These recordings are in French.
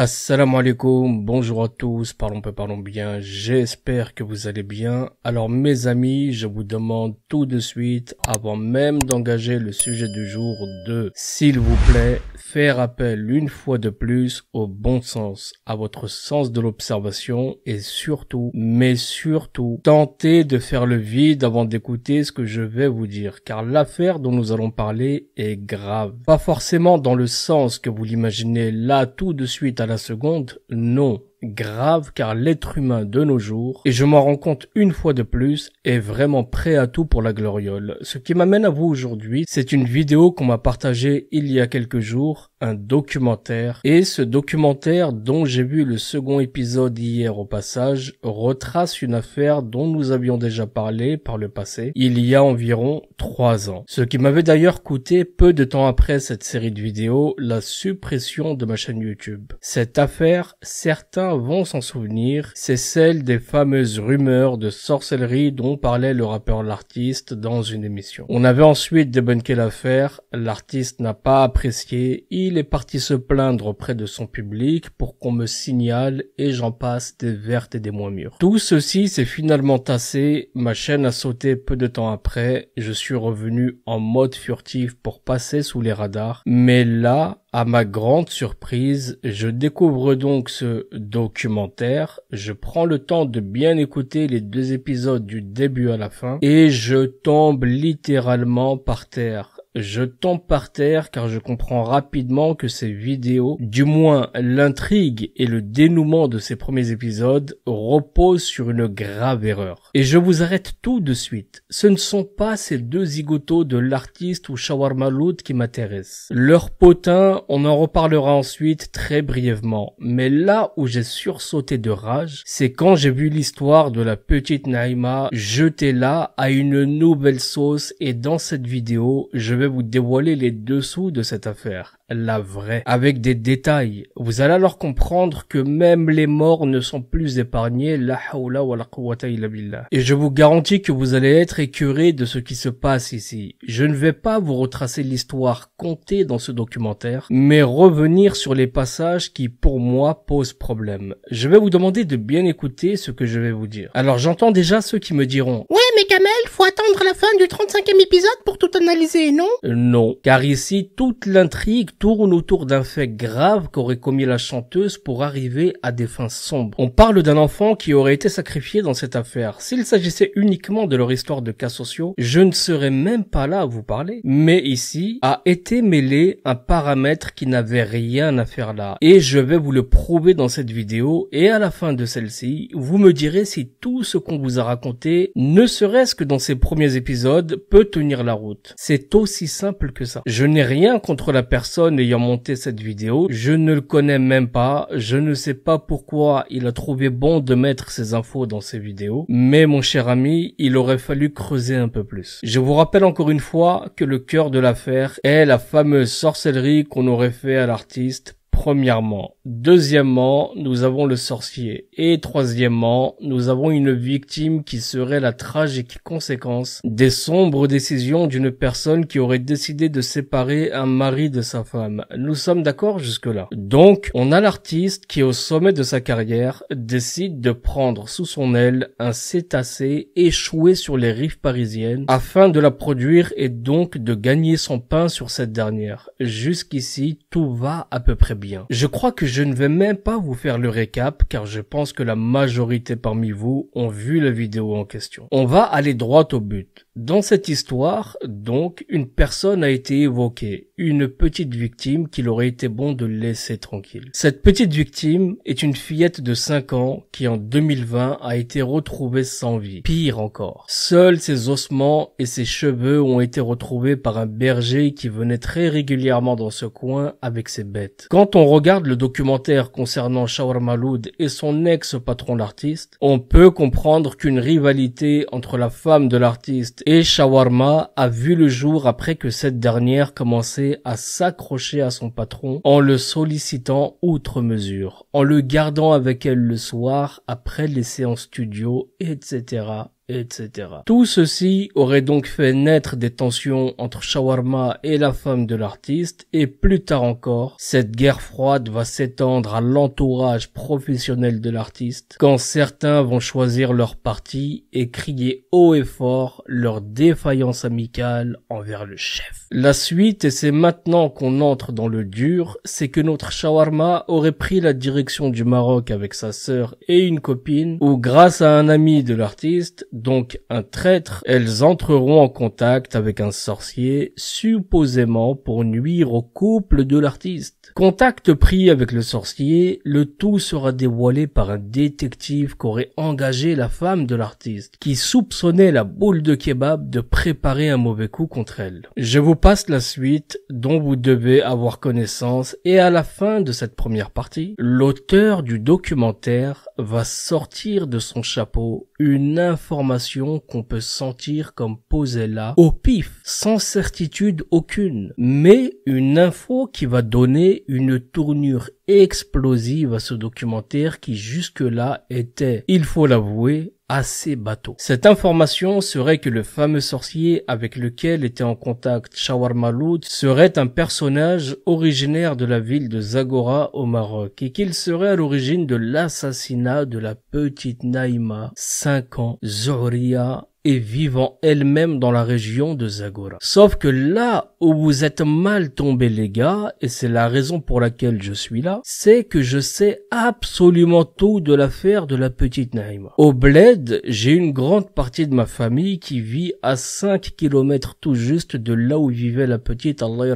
Assalamu alaikum, bonjour à tous, parlons peu, parlons bien, j'espère que vous allez bien. Alors mes amis, je vous demande tout de suite, avant même d'engager le sujet du jour, de, s'il vous plaît, faire appel une fois de plus au bon sens, à votre sens de l'observation et surtout, mais surtout, tentez de faire le vide avant d'écouter ce que je vais vous dire, car l'affaire dont nous allons parler est grave. Pas forcément dans le sens que vous l'imaginez là tout de suite la seconde Non, grave car l'être humain de nos jours, et je m'en rends compte une fois de plus, est vraiment prêt à tout pour la gloriole. Ce qui m'amène à vous aujourd'hui, c'est une vidéo qu'on m'a partagée il y a quelques jours un documentaire et ce documentaire dont j'ai vu le second épisode hier au passage retrace une affaire dont nous avions déjà parlé par le passé il y a environ trois ans. Ce qui m'avait d'ailleurs coûté peu de temps après cette série de vidéos la suppression de ma chaîne YouTube. Cette affaire, certains vont s'en souvenir, c'est celle des fameuses rumeurs de sorcellerie dont parlait le rappeur l'artiste dans une émission. On avait ensuite débunké l'affaire, l'artiste n'a pas apprécié, il est parti se plaindre auprès de son public pour qu'on me signale et j'en passe des vertes et des moins mûres. Tout ceci s'est finalement tassé, ma chaîne a sauté peu de temps après, je suis revenu en mode furtif pour passer sous les radars, mais là, à ma grande surprise, je découvre donc ce documentaire, je prends le temps de bien écouter les deux épisodes du début à la fin, et je tombe littéralement par terre je tombe par terre car je comprends rapidement que ces vidéos, du moins l'intrigue et le dénouement de ces premiers épisodes, reposent sur une grave erreur. Et je vous arrête tout de suite. Ce ne sont pas ces deux zigotos de l'artiste ou shawarmaloud qui m'intéressent. Leur potin, on en reparlera ensuite très brièvement. Mais là où j'ai sursauté de rage, c'est quand j'ai vu l'histoire de la petite Naima jetée là à une nouvelle sauce et dans cette vidéo, je vais vous dévoiler les dessous de cette affaire la vraie, avec des détails. Vous allez alors comprendre que même les morts ne sont plus épargnés, la wa la Et je vous garantis que vous allez être écuré de ce qui se passe ici. Je ne vais pas vous retracer l'histoire contée dans ce documentaire, mais revenir sur les passages qui pour moi posent problème. Je vais vous demander de bien écouter ce que je vais vous dire. Alors j'entends déjà ceux qui me diront Ouais mais Kamel, faut attendre la fin du 35e épisode pour tout analyser, non euh, Non, car ici toute l'intrigue tourne autour d'un fait grave qu'aurait commis la chanteuse pour arriver à des fins sombres. On parle d'un enfant qui aurait été sacrifié dans cette affaire. S'il s'agissait uniquement de leur histoire de cas sociaux, je ne serais même pas là à vous parler. Mais ici, a été mêlé un paramètre qui n'avait rien à faire là. Et je vais vous le prouver dans cette vidéo et à la fin de celle-ci, vous me direz si tout ce qu'on vous a raconté, ne serait-ce que dans ces premiers épisodes, peut tenir la route. C'est aussi simple que ça. Je n'ai rien contre la personne ayant monté cette vidéo. Je ne le connais même pas. Je ne sais pas pourquoi il a trouvé bon de mettre ces infos dans ses vidéos. Mais mon cher ami, il aurait fallu creuser un peu plus. Je vous rappelle encore une fois que le cœur de l'affaire est la fameuse sorcellerie qu'on aurait fait à l'artiste Premièrement. Deuxièmement, nous avons le sorcier. Et troisièmement, nous avons une victime qui serait la tragique conséquence des sombres décisions d'une personne qui aurait décidé de séparer un mari de sa femme. Nous sommes d'accord jusque-là. Donc, on a l'artiste qui, au sommet de sa carrière, décide de prendre sous son aile un cétacé échoué sur les rives parisiennes afin de la produire et donc de gagner son pain sur cette dernière. Jusqu'ici, tout va à peu près bien. Je crois que je ne vais même pas vous faire le récap car je pense que la majorité parmi vous ont vu la vidéo en question. On va aller droit au but. Dans cette histoire, donc, une personne a été évoquée, une petite victime qu'il aurait été bon de laisser tranquille. Cette petite victime est une fillette de 5 ans qui en 2020 a été retrouvée sans vie. Pire encore, seuls ses ossements et ses cheveux ont été retrouvés par un berger qui venait très régulièrement dans ce coin avec ses bêtes. Quand on regarde le documentaire concernant Shawarma Maloud et son ex-patron l'artiste, on peut comprendre qu'une rivalité entre la femme de l'artiste et Shawarma a vu le jour après que cette dernière commençait à s'accrocher à son patron en le sollicitant outre mesure, en le gardant avec elle le soir après les séances studio, etc., etc. Tout ceci aurait donc fait naître des tensions entre Shawarma et la femme de l'artiste, et plus tard encore, cette guerre froide va s'étendre à l'entourage professionnel de l'artiste, quand certains vont choisir leur parti et crier haut et fort leur défaillance amicale envers le chef. La suite, et c'est maintenant qu'on entre dans le dur, c'est que notre Shawarma aurait pris la direction du Maroc avec sa sœur et une copine, ou grâce à un ami de l'artiste, donc un traître, elles entreront en contact avec un sorcier supposément pour nuire au couple de l'artiste. Contact pris avec le sorcier, le tout sera dévoilé par un détective qu'aurait engagé la femme de l'artiste, qui soupçonnait la boule de kebab de préparer un mauvais coup contre elle. Je vous passe la suite dont vous devez avoir connaissance et à la fin de cette première partie, l'auteur du documentaire va sortir de son chapeau une information qu'on peut sentir comme posé là, au pif, sans certitude aucune, mais une info qui va donner une tournure explosive à ce documentaire qui jusque-là était, il faut l'avouer, à ces bateaux. Cette information serait que le fameux sorcier avec lequel était en contact Shawar Maloud serait un personnage originaire de la ville de Zagora au Maroc et qu'il serait à l'origine de l'assassinat de la petite Naïma, 5 ans, Zoria et vivant elle-même dans la région de Zagora. Sauf que là où vous êtes mal tombés les gars, et c'est la raison pour laquelle je suis là, c'est que je sais absolument tout de l'affaire de la petite Naïma. Au Bled, j'ai une grande partie de ma famille qui vit à 5 km tout juste de là où vivait la petite Allah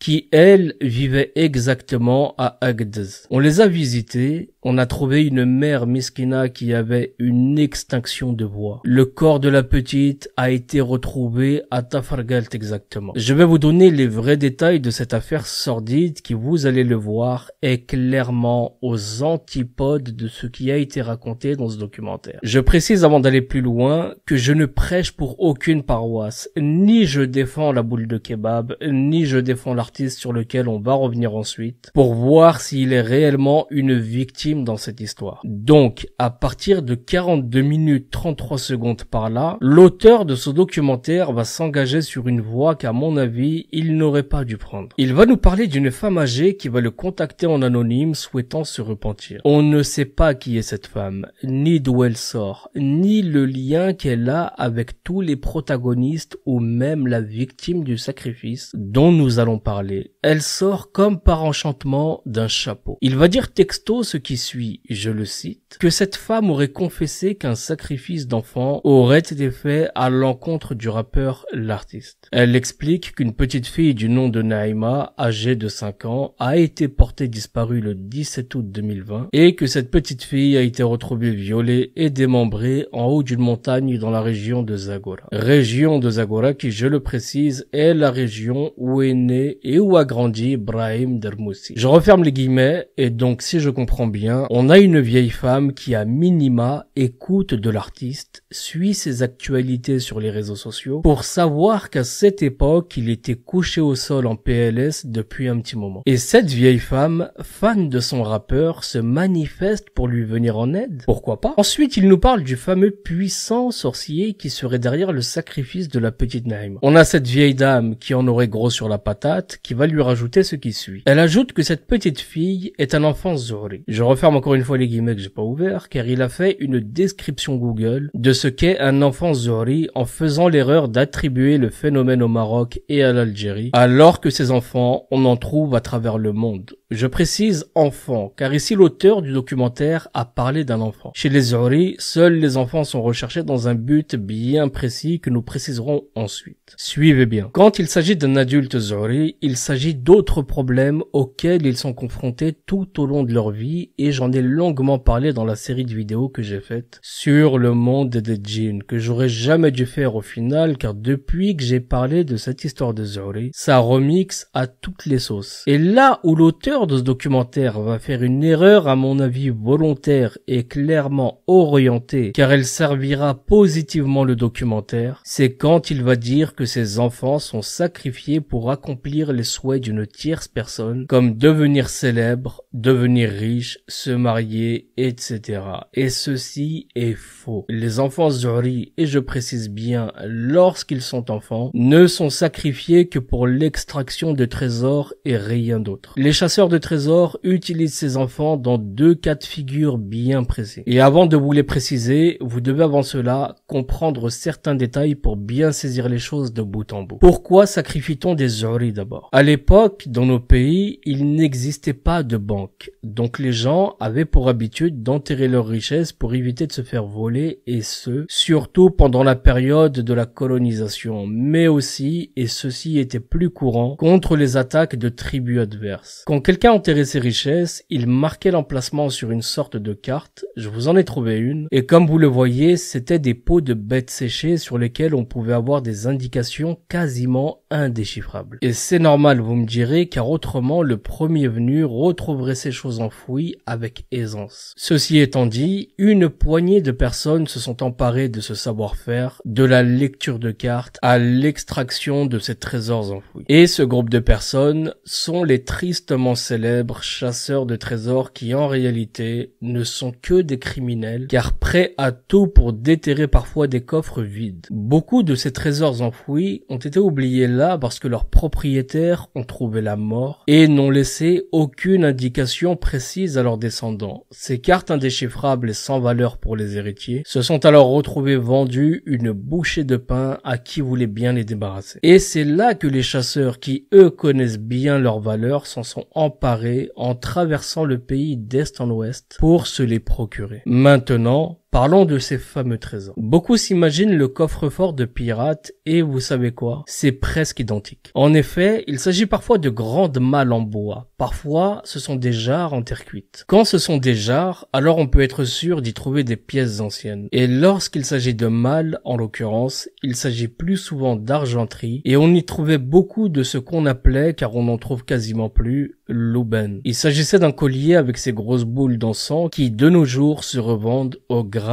qui elle vivait exactement à Agdez. On les a visités on a trouvé une mère Miskina qui avait une extinction de voix. Le corps de la petite a été retrouvé à Tafargalt exactement. Je vais vous donner les vrais détails de cette affaire sordide qui, vous allez le voir, est clairement aux antipodes de ce qui a été raconté dans ce documentaire. Je précise avant d'aller plus loin que je ne prêche pour aucune paroisse, ni je défends la boule de kebab, ni je défends l'artiste sur lequel on va revenir ensuite, pour voir s'il est réellement une victime dans cette histoire. Donc, à partir de 42 minutes 33 secondes par là, l'auteur de ce documentaire va s'engager sur une voie qu'à mon avis, il n'aurait pas dû prendre. Il va nous parler d'une femme âgée qui va le contacter en anonyme souhaitant se repentir. On ne sait pas qui est cette femme, ni d'où elle sort, ni le lien qu'elle a avec tous les protagonistes ou même la victime du sacrifice dont nous allons parler. Elle sort comme par enchantement d'un chapeau. Il va dire texto ce qui suit, je le cite, que cette femme aurait confessé qu'un sacrifice d'enfant aurait été fait à l'encontre du rappeur l'artiste. Elle explique qu'une petite fille du nom de Naïma, âgée de 5 ans, a été portée disparue le 17 août 2020 et que cette petite fille a été retrouvée violée et démembrée en haut d'une montagne dans la région de Zagora. Région de Zagora qui, je le précise, est la région où est né et où a grandi Brahim Dermoussi. Je referme les guillemets et donc si je comprends bien, on a une vieille femme qui à minima écoute de l'artiste, suit ses actualités sur les réseaux sociaux pour savoir qu'à cette époque il était couché au sol en PLS depuis un petit moment. Et cette vieille femme, fan de son rappeur, se manifeste pour lui venir en aide, pourquoi pas Ensuite il nous parle du fameux puissant sorcier qui serait derrière le sacrifice de la petite Naïm. On a cette vieille dame qui en aurait gros sur la patate, qui va lui rajouter ce qui suit. Elle ajoute que cette petite fille est un enfant Zohri referme encore une fois les guillemets que j'ai pas ouverts, car il a fait une description Google de ce qu'est un enfant Zori en faisant l'erreur d'attribuer le phénomène au Maroc et à l'Algérie, alors que ces enfants, on en trouve à travers le monde. Je précise enfant, car ici l'auteur du documentaire a parlé d'un enfant. Chez les Zuri, seuls les enfants sont recherchés dans un but bien précis que nous préciserons ensuite. Suivez bien. Quand il s'agit d'un adulte Zuri, il s'agit d'autres problèmes auxquels ils sont confrontés tout au long de leur vie et j'en ai longuement parlé dans la série de vidéos que j'ai faite sur le monde des djinns que j'aurais jamais dû faire au final car depuis que j'ai parlé de cette histoire de Zuri, ça remixe à toutes les sauces. Et là où l'auteur de ce documentaire va faire une erreur à mon avis volontaire et clairement orientée car elle servira positivement le documentaire, c'est quand il va dire que ses enfants sont sacrifiés pour accomplir les souhaits d'une tierce personne comme devenir célèbre, devenir riche, se marier, etc. Et ceci est faux. Les enfants Zuri, et je précise bien lorsqu'ils sont enfants, ne sont sacrifiés que pour l'extraction de trésors et rien d'autre. Les chasseurs de trésors utilise ses enfants dans deux cas de figure bien précis. Et avant de vous les préciser, vous devez avant cela comprendre certains détails pour bien saisir les choses de bout en bout. Pourquoi sacrifie-t-on des oris d'abord À l'époque, dans nos pays, il n'existait pas de banque, donc les gens avaient pour habitude d'enterrer leurs richesses pour éviter de se faire voler et ce, surtout pendant la période de la colonisation, mais aussi, et ceci était plus courant, contre les attaques de tribus adverses. Quand quelqu'un enterrait ses richesses, il marquait l'emplacement sur une sorte de carte, je vous en ai trouvé une, et comme vous le voyez, c'était des pots de bêtes séchées sur lesquels on pouvait avoir des indications quasiment indéchiffrables. Et c'est normal, vous me direz, car autrement, le premier venu retrouverait ces choses enfouies avec aisance. Ceci étant dit, une poignée de personnes se sont emparées de ce savoir-faire, de la lecture de cartes à l'extraction de ces trésors enfouis. Et ce groupe de personnes sont les tristement célèbres chasseurs de trésors qui en réalité ne sont que des criminels car prêts à tout pour déterrer parfois des coffres vides. Beaucoup de ces trésors enfouis ont été oubliés là parce que leurs propriétaires ont trouvé la mort et n'ont laissé aucune indication précise à leurs descendants. Ces cartes indéchiffrables et sans valeur pour les héritiers se sont alors retrouvées vendues une bouchée de pain à qui voulait bien les débarrasser. Et c'est là que les chasseurs qui eux connaissent bien leur valeur s'en sont emparés en traversant le pays d'est en ouest pour se les procurer. Maintenant, Parlons de ces fameux trésors. Beaucoup s'imaginent le coffre-fort de pirates et vous savez quoi C'est presque identique. En effet, il s'agit parfois de grandes malles en bois. Parfois, ce sont des jarres en terre cuite. Quand ce sont des jarres, alors on peut être sûr d'y trouver des pièces anciennes. Et lorsqu'il s'agit de malles, en l'occurrence, il s'agit plus souvent d'argenterie et on y trouvait beaucoup de ce qu'on appelait, car on n'en trouve quasiment plus, l'aubaine. Il s'agissait d'un collier avec ces grosses boules d'encens qui, de nos jours, se revendent au grain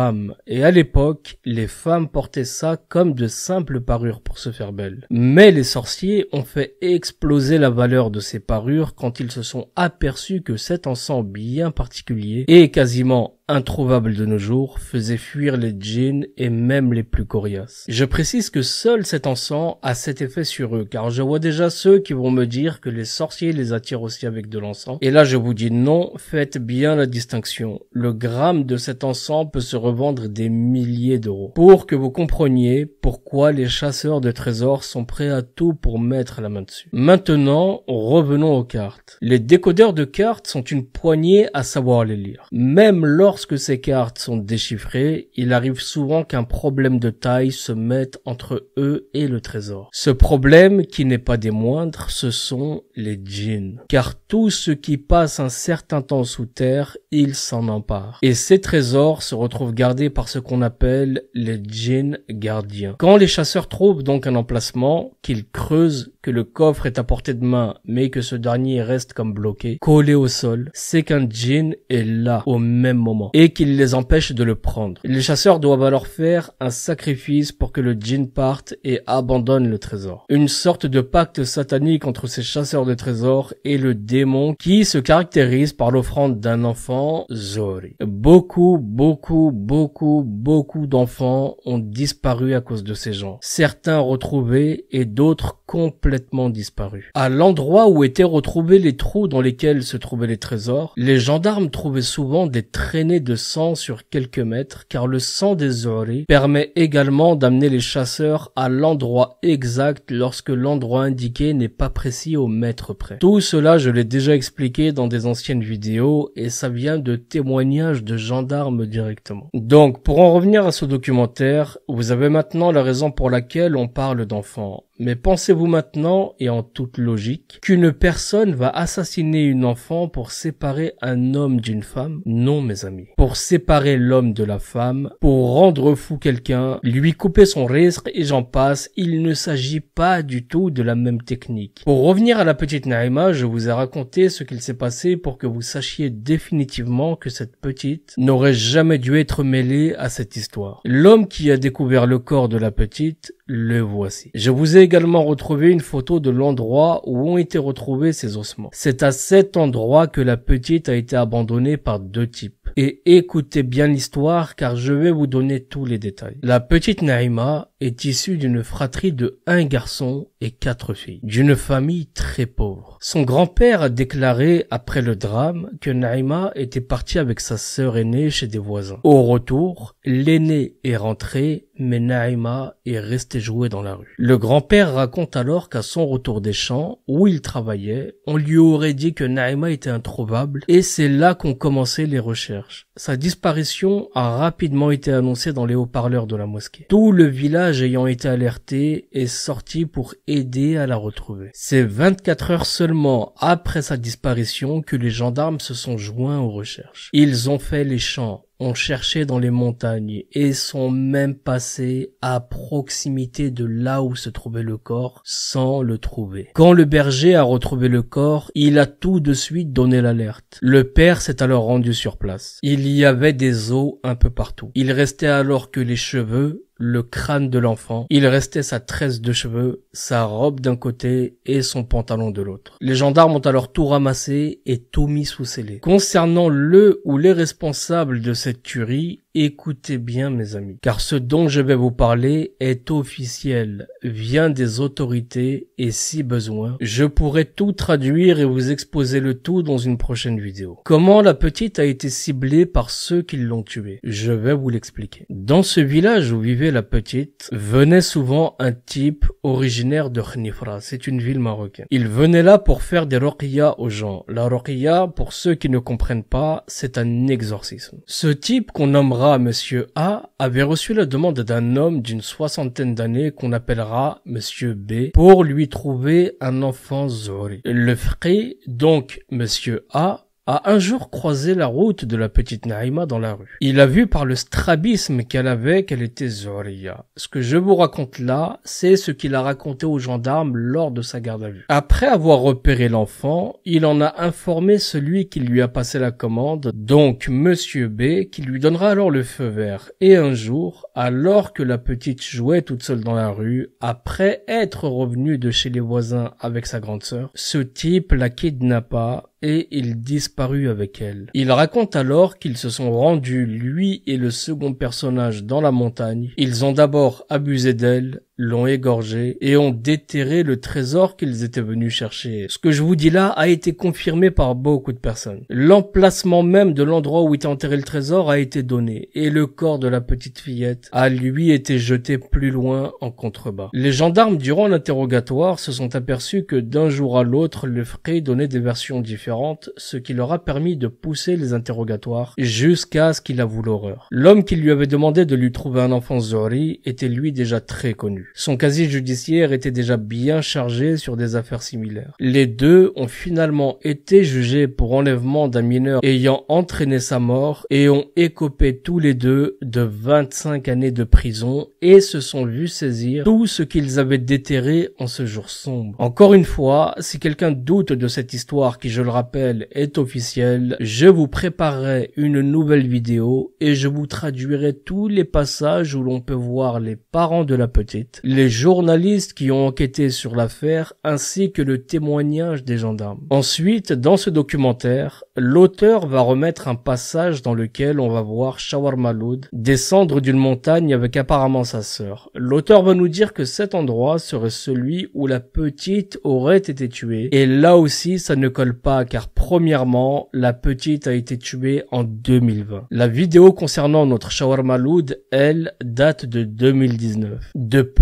et à l'époque, les femmes portaient ça comme de simples parures pour se faire belle. Mais les sorciers ont fait exploser la valeur de ces parures quand ils se sont aperçus que cet ensemble bien particulier est quasiment introuvable de nos jours, faisait fuir les djinns et même les plus coriaces. Je précise que seul cet encens a cet effet sur eux, car je vois déjà ceux qui vont me dire que les sorciers les attirent aussi avec de l'encens. Et là je vous dis non, faites bien la distinction. Le gramme de cet encens peut se revendre des milliers d'euros. Pour que vous compreniez pourquoi les chasseurs de trésors sont prêts à tout pour mettre la main dessus. Maintenant, revenons aux cartes. Les décodeurs de cartes sont une poignée à savoir les lire. Même lors Lorsque ces cartes sont déchiffrées, il arrive souvent qu'un problème de taille se mette entre eux et le trésor. Ce problème, qui n'est pas des moindres, ce sont les djinns. Car tout ce qui passe un certain temps sous terre, ils s'en emparent. Et ces trésors se retrouvent gardés par ce qu'on appelle les djinns gardiens. Quand les chasseurs trouvent donc un emplacement, qu'ils creusent que le coffre est à portée de main, mais que ce dernier reste comme bloqué, collé au sol, c'est qu'un djinn est là au même moment et qu'il les empêche de le prendre. Les chasseurs doivent alors faire un sacrifice pour que le djinn parte et abandonne le trésor. Une sorte de pacte satanique entre ces chasseurs de trésors et le démon qui se caractérise par l'offrande d'un enfant, Zori. Beaucoup, beaucoup, beaucoup, beaucoup d'enfants ont disparu à cause de ces gens. Certains retrouvés et d'autres complètement disparu. À l'endroit où étaient retrouvés les trous dans lesquels se trouvaient les trésors, les gendarmes trouvaient souvent des traînées de sang sur quelques mètres car le sang des Zori permet également d'amener les chasseurs à l'endroit exact lorsque l'endroit indiqué n'est pas précis au mètre près. Tout cela je l'ai déjà expliqué dans des anciennes vidéos et ça vient de témoignages de gendarmes directement. Donc pour en revenir à ce documentaire, vous avez maintenant la raison pour laquelle on parle d'enfants. Mais pensez-vous maintenant, et en toute logique, qu'une personne va assassiner une enfant pour séparer un homme d'une femme Non, mes amis. Pour séparer l'homme de la femme, pour rendre fou quelqu'un, lui couper son risque et j'en passe, il ne s'agit pas du tout de la même technique. Pour revenir à la petite Naïma, je vous ai raconté ce qu'il s'est passé pour que vous sachiez définitivement que cette petite n'aurait jamais dû être mêlée à cette histoire. L'homme qui a découvert le corps de la petite le voici. Je vous ai également retrouvé une photo de l'endroit où ont été retrouvés ces ossements. C'est à cet endroit que la petite a été abandonnée par deux types. Et écoutez bien l'histoire car je vais vous donner tous les détails. La petite Naïma est issu d'une fratrie de un garçon et quatre filles, d'une famille très pauvre. Son grand-père a déclaré après le drame que Naïma était partie avec sa sœur aînée chez des voisins. Au retour, l'aînée est rentrée, mais Naïma est restée jouer dans la rue. Le grand-père raconte alors qu'à son retour des champs, où il travaillait, on lui aurait dit que Naïma était introuvable, et c'est là qu'ont commencé les recherches. Sa disparition a rapidement été annoncée dans les haut-parleurs de la mosquée. Tout le village ayant été alerté est sorti pour aider à la retrouver. C'est 24 heures seulement après sa disparition que les gendarmes se sont joints aux recherches. Ils ont fait les champs on cherché dans les montagnes et sont même passés à proximité de là où se trouvait le corps sans le trouver. Quand le berger a retrouvé le corps, il a tout de suite donné l'alerte. Le père s'est alors rendu sur place. Il y avait des os un peu partout. Il restait alors que les cheveux le crâne de l'enfant. Il restait sa tresse de cheveux, sa robe d'un côté et son pantalon de l'autre. Les gendarmes ont alors tout ramassé et tout mis sous scellé. Concernant le ou les responsables de cette tuerie Écoutez bien mes amis, car ce dont je vais vous parler est officiel, vient des autorités et si besoin, je pourrais tout traduire et vous exposer le tout dans une prochaine vidéo. Comment la petite a été ciblée par ceux qui l'ont tuée Je vais vous l'expliquer. Dans ce village où vivait la petite, venait souvent un type originaire de Khnifra, c'est une ville marocaine. Il venait là pour faire des roquillas aux gens. La roqya, pour ceux qui ne comprennent pas, c'est un exorcisme. Ce type qu'on nommera ah, Monsieur A avait reçu la demande d'un homme d'une soixantaine d'années qu'on appellera Monsieur B pour lui trouver un enfant zori. Le frère, donc Monsieur A, a un jour croisé la route de la petite Naïma dans la rue. Il a vu par le strabisme qu'elle avait qu'elle était Zoria. Ce que je vous raconte là, c'est ce qu'il a raconté aux gendarmes lors de sa garde à vue. Après avoir repéré l'enfant, il en a informé celui qui lui a passé la commande, donc monsieur B, qui lui donnera alors le feu vert. Et un jour, alors que la petite jouait toute seule dans la rue, après être revenue de chez les voisins avec sa grande sœur, ce type la kidnappa et il disparut avec elle. Il raconte alors qu'ils se sont rendus, lui et le second personnage, dans la montagne. Ils ont d'abord abusé d'elle l'ont égorgé et ont déterré le trésor qu'ils étaient venus chercher. Ce que je vous dis là a été confirmé par beaucoup de personnes. L'emplacement même de l'endroit où était enterré le trésor a été donné et le corps de la petite fillette a lui été jeté plus loin en contrebas. Les gendarmes durant l'interrogatoire se sont aperçus que d'un jour à l'autre le frais donnait des versions différentes, ce qui leur a permis de pousser les interrogatoires jusqu'à ce qu'il avoue l'horreur. L'homme qui lui avait demandé de lui trouver un enfant Zori était lui déjà très connu. Son casier judiciaire était déjà bien chargé sur des affaires similaires. Les deux ont finalement été jugés pour enlèvement d'un mineur ayant entraîné sa mort et ont écopé tous les deux de 25 années de prison et se sont vus saisir tout ce qu'ils avaient déterré en ce jour sombre. Encore une fois, si quelqu'un doute de cette histoire qui, je le rappelle, est officielle, je vous préparerai une nouvelle vidéo et je vous traduirai tous les passages où l'on peut voir les parents de la petite les journalistes qui ont enquêté sur l'affaire ainsi que le témoignage des gendarmes. Ensuite, dans ce documentaire, l'auteur va remettre un passage dans lequel on va voir Shawar Maloud descendre d'une montagne avec apparemment sa sœur. L'auteur va nous dire que cet endroit serait celui où la petite aurait été tuée et là aussi ça ne colle pas car premièrement, la petite a été tuée en 2020. La vidéo concernant notre Shawar Maloud, elle, date de 2019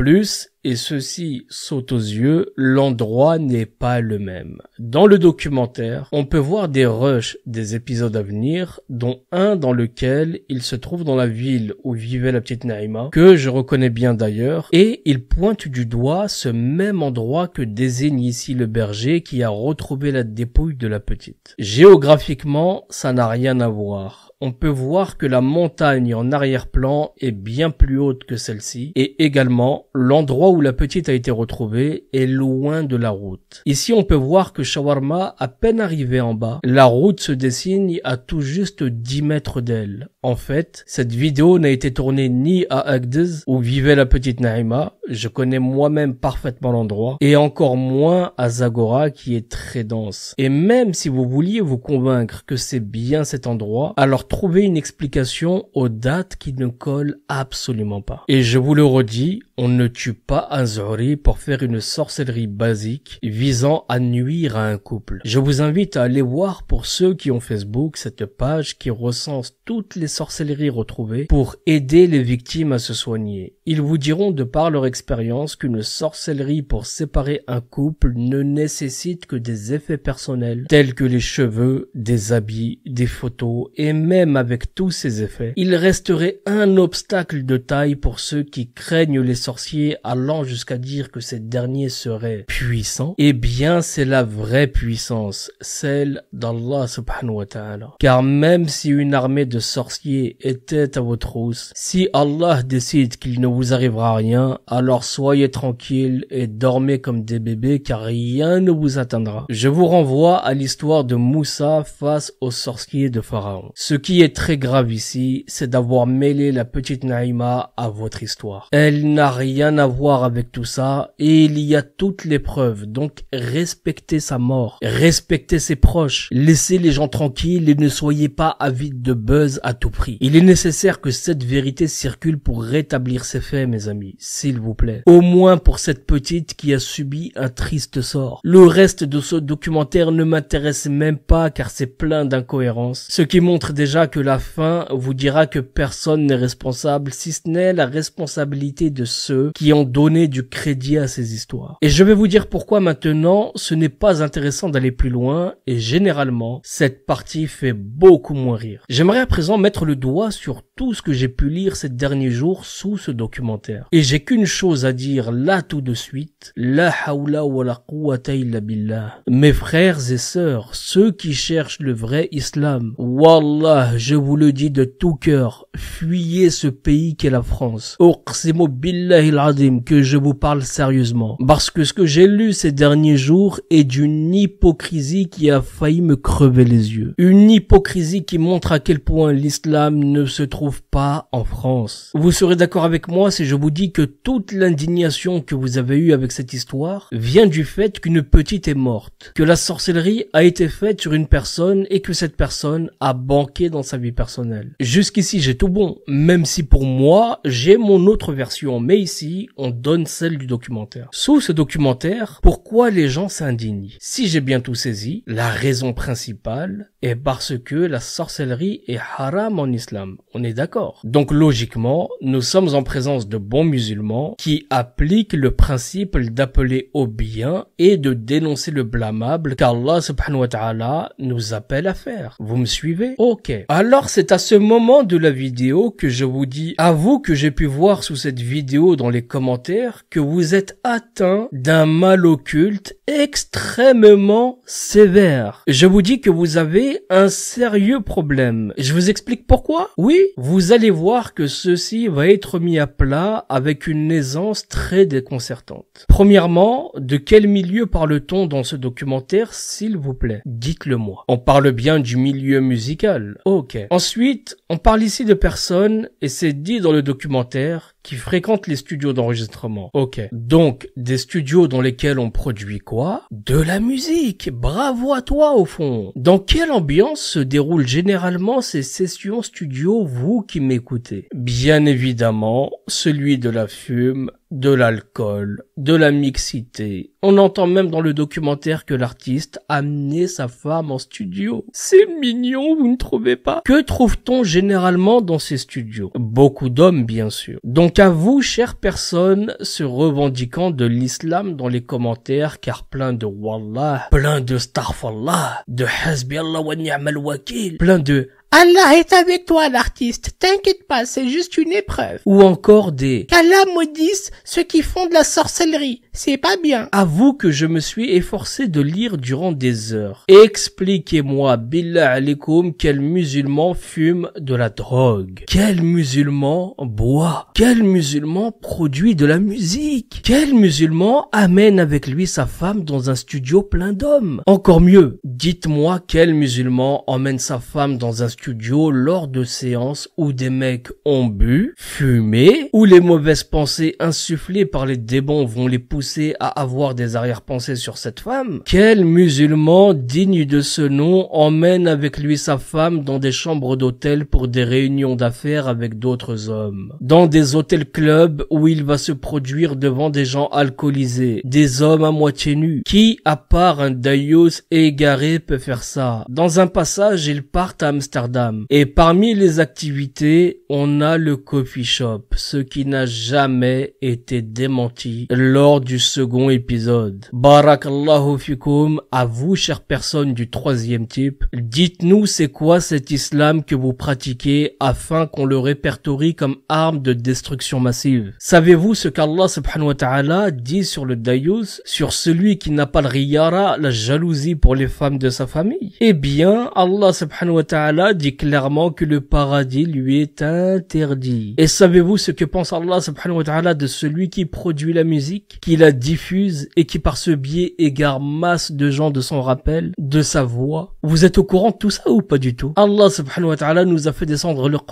plus, et ceci saute aux yeux, l'endroit n'est pas le même. Dans le documentaire, on peut voir des rushs des épisodes à venir, dont un dans lequel il se trouve dans la ville où vivait la petite Naïma, que je reconnais bien d'ailleurs, et il pointe du doigt ce même endroit que désigne ici le berger qui a retrouvé la dépouille de la petite. Géographiquement, ça n'a rien à voir on peut voir que la montagne en arrière-plan est bien plus haute que celle-ci, et également l'endroit où la petite a été retrouvée est loin de la route. Ici on peut voir que Shawarma, à peine arrivé en bas, la route se dessine à tout juste 10 mètres d'elle. En fait, cette vidéo n'a été tournée ni à Agdez où vivait la petite Naïma, je connais moi-même parfaitement l'endroit, et encore moins à Zagora qui est très dense. Et même si vous vouliez vous convaincre que c'est bien cet endroit, alors trouvez une explication aux dates qui ne collent absolument pas. Et je vous le redis, on ne tue pas un pour faire une sorcellerie basique visant à nuire à un couple. Je vous invite à aller voir pour ceux qui ont Facebook cette page qui recense toutes les sorcellerie retrouvée pour aider les victimes à se soigner. Ils vous diront de par leur expérience qu'une sorcellerie pour séparer un couple ne nécessite que des effets personnels tels que les cheveux, des habits, des photos et même avec tous ces effets, il resterait un obstacle de taille pour ceux qui craignent les sorciers allant jusqu'à dire que ces derniers seraient puissants. Eh bien, c'est la vraie puissance, celle d'Allah subhanahu wa ta'ala. Car même si une armée de sorciers était à votre hausse. Si Allah décide qu'il ne vous arrivera rien, alors soyez tranquille et dormez comme des bébés car rien ne vous atteindra. Je vous renvoie à l'histoire de Moussa face aux sorciers de Pharaon. Ce qui est très grave ici, c'est d'avoir mêlé la petite Naïma à votre histoire. Elle n'a rien à voir avec tout ça et il y a toutes les preuves, donc respectez sa mort, respectez ses proches, laissez les gens tranquilles et ne soyez pas avides de buzz à tout il est nécessaire que cette vérité circule pour rétablir ces faits, mes amis, s'il vous plaît. Au moins pour cette petite qui a subi un triste sort. Le reste de ce documentaire ne m'intéresse même pas car c'est plein d'incohérences, ce qui montre déjà que la fin vous dira que personne n'est responsable si ce n'est la responsabilité de ceux qui ont donné du crédit à ces histoires. Et je vais vous dire pourquoi maintenant ce n'est pas intéressant d'aller plus loin et généralement cette partie fait beaucoup moins rire. J'aimerais à présent mettre le doigt sur tout ce que j'ai pu lire ces derniers jours sous ce documentaire. Et j'ai qu'une chose à dire là tout de suite. La hawla wa la quwwata illa billah. Mes frères et sœurs, ceux qui cherchent le vrai islam, wallah, je vous le dis de tout cœur, fuyez ce pays qu'est la France. Uqsimu billah al que je vous parle sérieusement. Parce que ce que j'ai lu ces derniers jours est d'une hypocrisie qui a failli me crever les yeux. Une hypocrisie qui montre à quel point l'islam ne se trouve pas en France. Vous serez d'accord avec moi si je vous dis que toute l'indignation que vous avez eue avec cette histoire vient du fait qu'une petite est morte, que la sorcellerie a été faite sur une personne et que cette personne a banqué dans sa vie personnelle. Jusqu'ici j'ai tout bon, même si pour moi j'ai mon autre version, mais ici on donne celle du documentaire. Sous ce documentaire, pourquoi les gens s'indignent Si j'ai bien tout saisi, la raison principale est parce que la sorcellerie est haram islam. On est d'accord. Donc logiquement, nous sommes en présence de bons musulmans qui appliquent le principe d'appeler au bien et de dénoncer le blâmable qu'Allah subhanahu wa ta'ala nous appelle à faire. Vous me suivez? Ok. Alors c'est à ce moment de la vidéo que je vous dis, à vous que j'ai pu voir sous cette vidéo dans les commentaires que vous êtes atteint d'un mal occulte extrêmement sévère. Je vous dis que vous avez un sérieux problème. Je vous explique pourquoi Oui, vous allez voir que ceci va être mis à plat avec une aisance très déconcertante. Premièrement, de quel milieu parle-t-on dans ce documentaire, s'il vous plaît Dites-le moi. On parle bien du milieu musical. Ok. Ensuite, on parle ici de personnes, et c'est dit dans le documentaire, qui fréquentent les studios d'enregistrement. Ok. Donc, des studios dans lesquels on produit quoi De la musique Bravo à toi, au fond Dans quelle ambiance se déroulent généralement ces sessions studio, vous qui m'écoutez Bien évidemment, celui de la fume, de l'alcool, de la mixité. On entend même dans le documentaire que l'artiste amenait sa femme en studio. C'est mignon, vous ne trouvez pas Que trouve-t-on généralement dans ces studios Beaucoup d'hommes, bien sûr. Donc à vous, chères personnes, se revendiquant de l'islam dans les commentaires, car plein de Wallah, plein de Starfallah, de Hasbi Allah wa ni'mal wakil, plein de Allah est avec toi, l'artiste. T'inquiète pas, c'est juste une épreuve. Ou encore des Qu'Allah maudisse ceux qui font de la sorcellerie. C'est pas bien. Avoue que je me suis efforcé de lire durant des heures. Expliquez-moi, billah alaikum, quel musulman fume de la drogue? Quel musulman boit? Quel musulman produit de la musique? Quel musulman amène avec lui sa femme dans un studio plein d'hommes? Encore mieux, dites-moi quel musulman emmène sa femme dans un studio lors de séances où des mecs ont bu, fumé, où les mauvaises pensées insufflées par les démons vont les pousser à avoir des arrière-pensées sur cette femme Quel musulman digne de ce nom emmène avec lui sa femme dans des chambres d'hôtel pour des réunions d'affaires avec d'autres hommes Dans des hôtels-clubs où il va se produire devant des gens alcoolisés, des hommes à moitié nus. Qui, à part un daïos égaré, peut faire ça Dans un passage, ils partent à Amsterdam. Et parmi les activités, on a le coffee shop, ce qui n'a jamais été démenti lors du second épisode. Barakallahu fikum, à vous chères personnes du troisième type, dites-nous c'est quoi cet islam que vous pratiquez afin qu'on le répertorie comme arme de destruction massive. Savez-vous ce qu'Allah subhanahu wa ta'ala dit sur le dayus, sur celui qui n'a pas le riyara, la jalousie pour les femmes de sa famille Eh bien, Allah subhanahu wa ta'ala dit clairement que le paradis lui est interdit. Et savez-vous ce que pense Allah subhanahu wa ta'ala de celui qui produit la musique, qui la diffuse et qui par ce biais égare masse de gens de son rappel, de sa voix. Vous êtes au courant de tout ça ou pas du tout Allah subhanahu wa ta'ala nous a fait descendre le Coran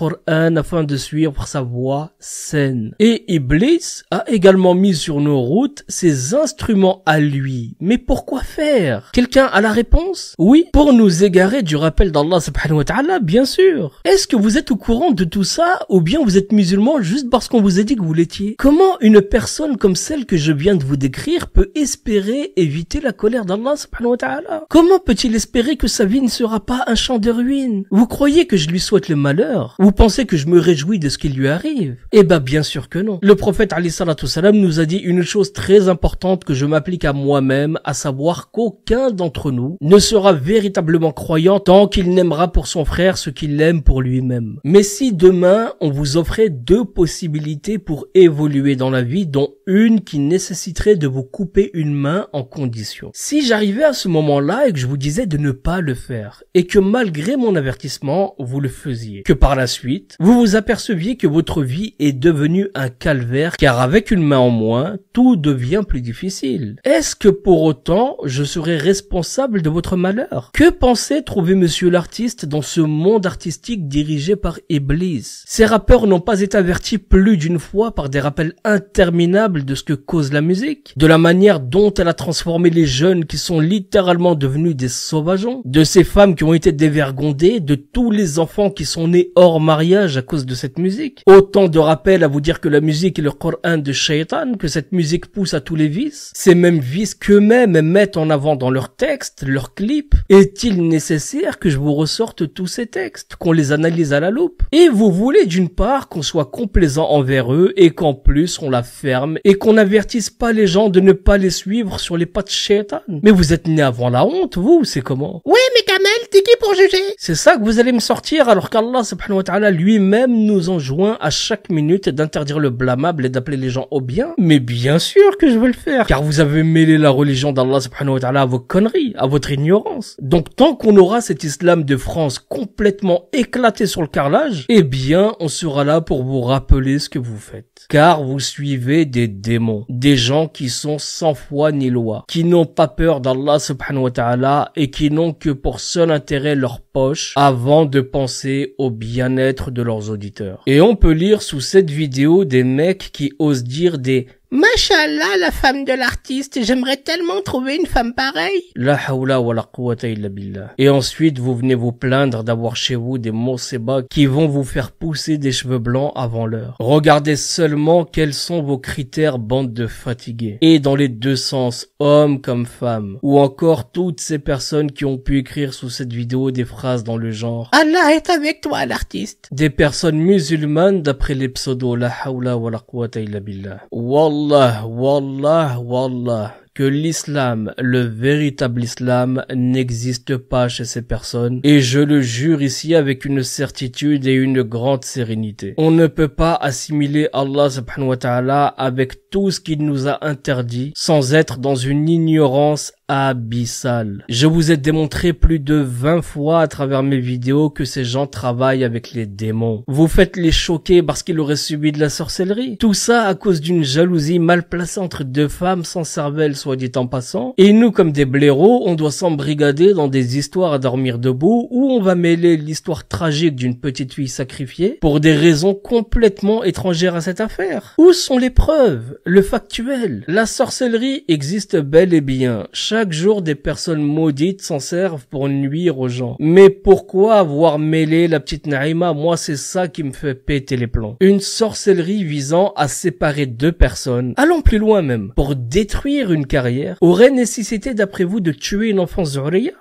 afin de suivre sa voix saine. Et Iblis a également mis sur nos routes ses instruments à lui. Mais pourquoi faire Quelqu'un a la réponse Oui, pour nous égarer du rappel d'Allah subhanahu wa ta'ala, bien sûr. Est-ce que vous êtes au courant de tout ça ou bien vous êtes musulman juste parce qu'on vous a dit que vous l'étiez Comment une personne comme celle que je viens de vous décrire peut espérer éviter la colère d'Allah subhanahu wa ta'ala Comment peut-il espérer que sa vie ne sera pas un champ de ruines Vous croyez que je lui souhaite le malheur Vous pensez que je me réjouis de ce qui lui arrive Eh bien bien sûr que non. Le prophète Ali salam nous a dit une chose très importante que je m'applique à moi-même, à savoir qu'aucun d'entre nous ne sera véritablement croyant tant qu'il n'aimera pour son frère ce qu'il aime pour lui-même. Mais si demain on vous offrait deux possibilités pour évoluer dans la vie dont une qui nécessite de vous couper une main en condition. Si j'arrivais à ce moment-là et que je vous disais de ne pas le faire, et que malgré mon avertissement, vous le faisiez, que par la suite, vous vous aperceviez que votre vie est devenue un calvaire, car avec une main en moins, tout devient plus difficile. Est-ce que pour autant, je serais responsable de votre malheur? Que pensait trouver monsieur l'artiste dans ce monde artistique dirigé par Iblis? Ces rappeurs n'ont pas été avertis plus d'une fois par des rappels interminables de ce que cause la musique de la manière dont elle a transformé les jeunes qui sont littéralement devenus des sauvageons, de ces femmes qui ont été dévergondées, de tous les enfants qui sont nés hors mariage à cause de cette musique. Autant de rappels à vous dire que la musique est le Coran de Shaitan, que cette musique pousse à tous les vices, ces mêmes vices qu'eux-mêmes mettent en avant dans leurs textes, leurs clips. Est-il nécessaire que je vous ressorte tous ces textes, qu'on les analyse à la loupe? Et vous voulez d'une part qu'on soit complaisant envers eux et qu'en plus on la ferme et qu'on n'avertisse pas les gens de ne pas les suivre sur les pas de shaitan. Mais vous êtes né avant la honte, vous, c'est comment Oui, mais Kamel, t'es qui pour juger C'est ça que vous allez me sortir alors qu'Allah subhanahu wa ta'ala lui-même nous enjoint à chaque minute d'interdire le blâmable et d'appeler les gens au bien. Mais bien sûr que je veux le faire, car vous avez mêlé la religion d'Allah subhanahu wa ta'ala à vos conneries, à votre ignorance. Donc tant qu'on aura cet islam de France complètement éclaté sur le carrelage, eh bien on sera là pour vous rappeler ce que vous faites. Car vous suivez des démons, des qui sont sans foi ni loi, qui n'ont pas peur d'Allah subhanahu wa ta'ala et qui n'ont que pour seul intérêt leur poche avant de penser au bien-être de leurs auditeurs. Et on peut lire sous cette vidéo des mecs qui osent dire des Machallah, la femme de l'artiste, j'aimerais tellement trouver une femme pareille. La hawla wa la billah. Et ensuite, vous venez vous plaindre d'avoir chez vous des monsebas qui vont vous faire pousser des cheveux blancs avant l'heure. Regardez seulement quels sont vos critères bande de fatigués. Et dans les deux sens, hommes comme femmes. Ou encore toutes ces personnes qui ont pu écrire sous cette vidéo des phrases dans le genre Allah est avec toi, l'artiste. Des personnes musulmanes d'après les pseudos La hawla wa la billah. Wallah Wallah, wallah, wallah, que l'islam, le véritable islam, n'existe pas chez ces personnes, et je le jure ici avec une certitude et une grande sérénité. On ne peut pas assimiler Allah subhanahu wa ta'ala avec tout ce qu'il nous a interdit, sans être dans une ignorance abyssal. Je vous ai démontré plus de 20 fois à travers mes vidéos que ces gens travaillent avec les démons. Vous faites les choquer parce qu'ils auraient subi de la sorcellerie. Tout ça à cause d'une jalousie mal placée entre deux femmes sans cervelle, soit dit en passant. Et nous, comme des blaireaux, on doit s'embrigader dans des histoires à dormir debout où on va mêler l'histoire tragique d'une petite fille sacrifiée pour des raisons complètement étrangères à cette affaire. Où sont les preuves? Le factuel? La sorcellerie existe bel et bien. Chaque jour des personnes maudites s'en servent pour nuire aux gens. Mais pourquoi avoir mêlé la petite Naïma Moi c'est ça qui me fait péter les plombs. Une sorcellerie visant à séparer deux personnes, allons plus loin même, pour détruire une carrière, aurait nécessité d'après vous de tuer une enfant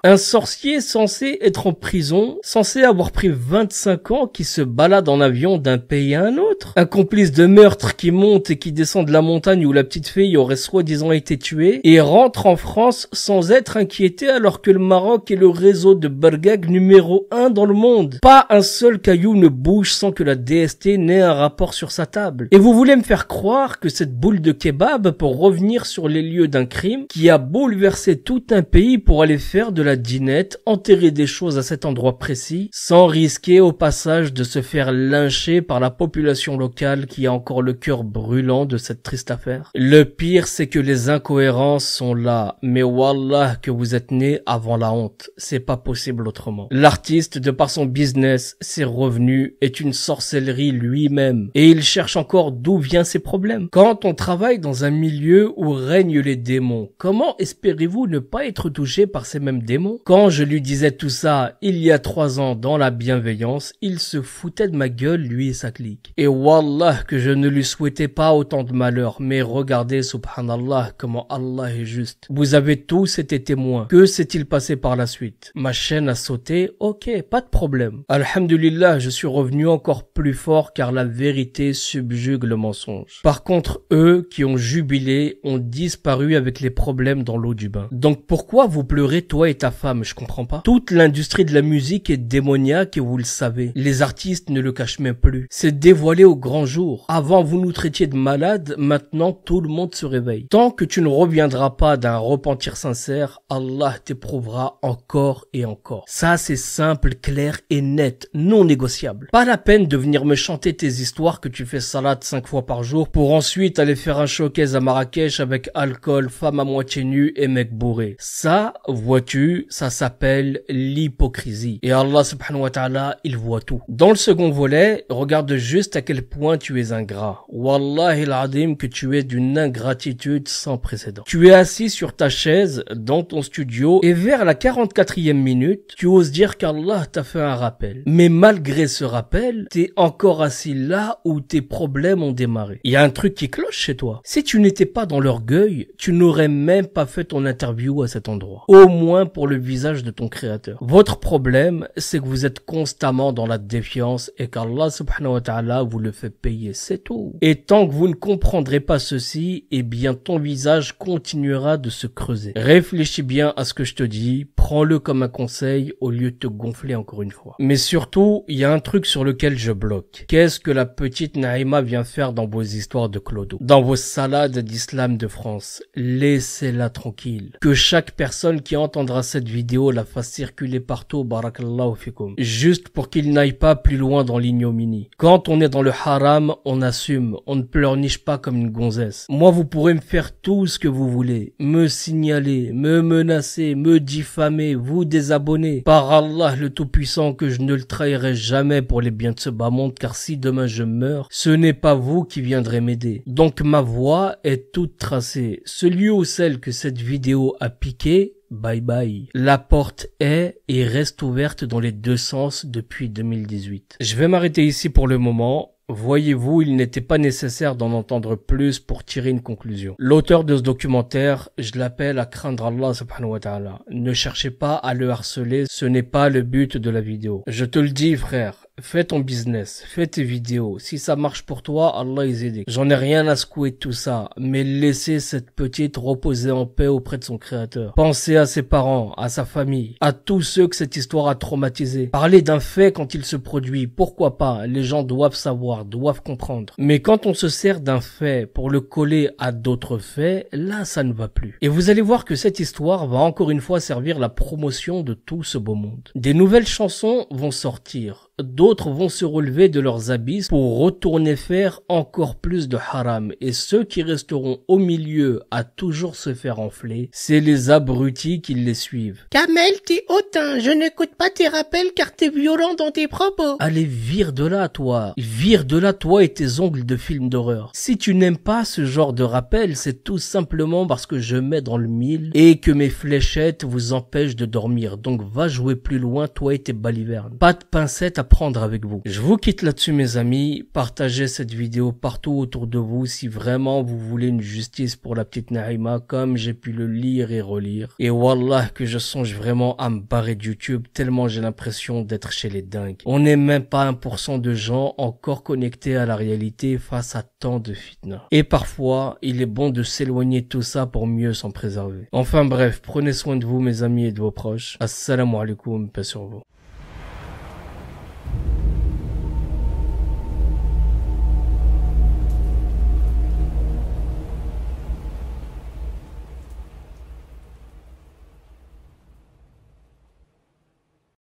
Un sorcier censé être en prison, censé avoir pris 25 ans qui se balade en avion d'un pays à un autre Un complice de meurtre qui monte et qui descend de la montagne où la petite fille aurait soi-disant été tuée et rentre en France sans être inquiété alors que le Maroc est le réseau de bergag numéro 1 dans le monde. Pas un seul caillou ne bouge sans que la DST n'ait un rapport sur sa table. Et vous voulez me faire croire que cette boule de kebab pour revenir sur les lieux d'un crime qui a bouleversé tout un pays pour aller faire de la dinette, enterrer des choses à cet endroit précis, sans risquer au passage de se faire lyncher par la population locale qui a encore le cœur brûlant de cette triste affaire. Le pire c'est que les incohérences sont là, mais Wallah que vous êtes né avant la honte. C'est pas possible autrement. L'artiste, de par son business, ses revenus, est une sorcellerie lui-même. Et il cherche encore d'où vient ses problèmes. Quand on travaille dans un milieu où règnent les démons, comment espérez-vous ne pas être touché par ces mêmes démons? Quand je lui disais tout ça, il y a trois ans, dans la bienveillance, il se foutait de ma gueule, lui et sa clique. Et Wallah que je ne lui souhaitais pas autant de malheur. Mais regardez, subhanallah, comment Allah est juste. Vous avez tous étaient témoins. Que s'est-il passé par la suite Ma chaîne a sauté, ok, pas de problème. Alhamdulillah, je suis revenu encore plus fort car la vérité subjugue le mensonge. Par contre, eux qui ont jubilé ont disparu avec les problèmes dans l'eau du bain. Donc pourquoi vous pleurez toi et ta femme, je comprends pas. Toute l'industrie de la musique est démoniaque et vous le savez. Les artistes ne le cachent même plus. C'est dévoilé au grand jour. Avant vous nous traitiez de malades, maintenant tout le monde se réveille. Tant que tu ne reviendras pas d'un repentir sincère, Allah t'éprouvera encore et encore. Ça, c'est simple, clair et net, non négociable. Pas la peine de venir me chanter tes histoires que tu fais salade cinq fois par jour pour ensuite aller faire un showcase à Marrakech avec alcool, femme à moitié nue et mec bourré. Ça, vois-tu, ça s'appelle l'hypocrisie. Et Allah subhanahu wa ta'ala, il voit tout. Dans le second volet, regarde juste à quel point tu es ingrat. Wallahi adim que tu es d'une ingratitude sans précédent. Tu es assis sur ta chaise dans ton studio et vers la 44e minute, tu oses dire qu'Allah t'a fait un rappel. Mais malgré ce rappel, t'es encore assis là où tes problèmes ont démarré. Il y a un truc qui cloche chez toi. Si tu n'étais pas dans l'orgueil, tu n'aurais même pas fait ton interview à cet endroit. Au moins pour le visage de ton créateur. Votre problème, c'est que vous êtes constamment dans la défiance et qu'Allah subhanahu wa vous le fait payer, c'est tout. Et tant que vous ne comprendrez pas ceci, eh bien ton visage continuera de se creuser. Réfléchis bien à ce que je te dis, prends-le comme un conseil au lieu de te gonfler encore une fois. Mais surtout, il y a un truc sur lequel je bloque. Qu'est-ce que la petite Naïma vient faire dans vos histoires de Clodo Dans vos salades d'islam de France Laissez-la tranquille. Que chaque personne qui entendra cette vidéo la fasse circuler partout, barakallahu Juste pour qu'il n'aille pas plus loin dans l'ignominie. Quand on est dans le haram, on assume, on ne pleurniche pas comme une gonzesse. Moi, vous pourrez me faire tout ce que vous voulez, me signaler me menacer, me diffamer, vous désabonner. Par Allah le Tout-Puissant que je ne le trahirai jamais pour les biens de ce bas monde, car si demain je meurs, ce n'est pas vous qui viendrez m'aider. Donc ma voix est toute tracée. Celui ou celle que cette vidéo a piqué Bye bye. La porte est et reste ouverte dans les deux sens depuis 2018. Je vais m'arrêter ici pour le moment. Voyez-vous, il n'était pas nécessaire d'en entendre plus pour tirer une conclusion. L'auteur de ce documentaire, je l'appelle à craindre Allah subhanahu wa ta'ala. Ne cherchez pas à le harceler, ce n'est pas le but de la vidéo. Je te le dis frère, Fais ton business, fais tes vidéos. Si ça marche pour toi, Allah les aider. J'en ai rien à secouer de tout ça, mais laissez cette petite reposer en paix auprès de son créateur. Pensez à ses parents, à sa famille, à tous ceux que cette histoire a traumatisés. Parlez d'un fait quand il se produit, pourquoi pas, les gens doivent savoir, doivent comprendre. Mais quand on se sert d'un fait pour le coller à d'autres faits, là ça ne va plus. Et vous allez voir que cette histoire va encore une fois servir la promotion de tout ce beau monde. Des nouvelles chansons vont sortir, D'autres vont se relever de leurs abysses pour retourner faire encore plus de haram et ceux qui resteront au milieu à toujours se faire enfler, c'est les abrutis qui les suivent. Kamel, t'es hautain, je n'écoute pas tes rappels car t'es violent dans tes propos. Allez, vire de là, toi. Vire de là, toi et tes ongles de film d'horreur. Si tu n'aimes pas ce genre de rappel, c'est tout simplement parce que je mets dans le mille et que mes fléchettes vous empêchent de dormir. Donc va jouer plus loin, toi et tes balivernes. Pas de pincettes à prendre avec vous. Je vous quitte là-dessus mes amis, partagez cette vidéo partout autour de vous si vraiment vous voulez une justice pour la petite Naïma comme j'ai pu le lire et relire. Et wallah que je songe vraiment à me barrer de YouTube tellement j'ai l'impression d'être chez les dingues. On n'est même pas 1% de gens encore connectés à la réalité face à tant de fitna. Et parfois, il est bon de s'éloigner de tout ça pour mieux s'en préserver. Enfin bref, prenez soin de vous mes amis et de vos proches. Assalamu alaikum, paix sur vous.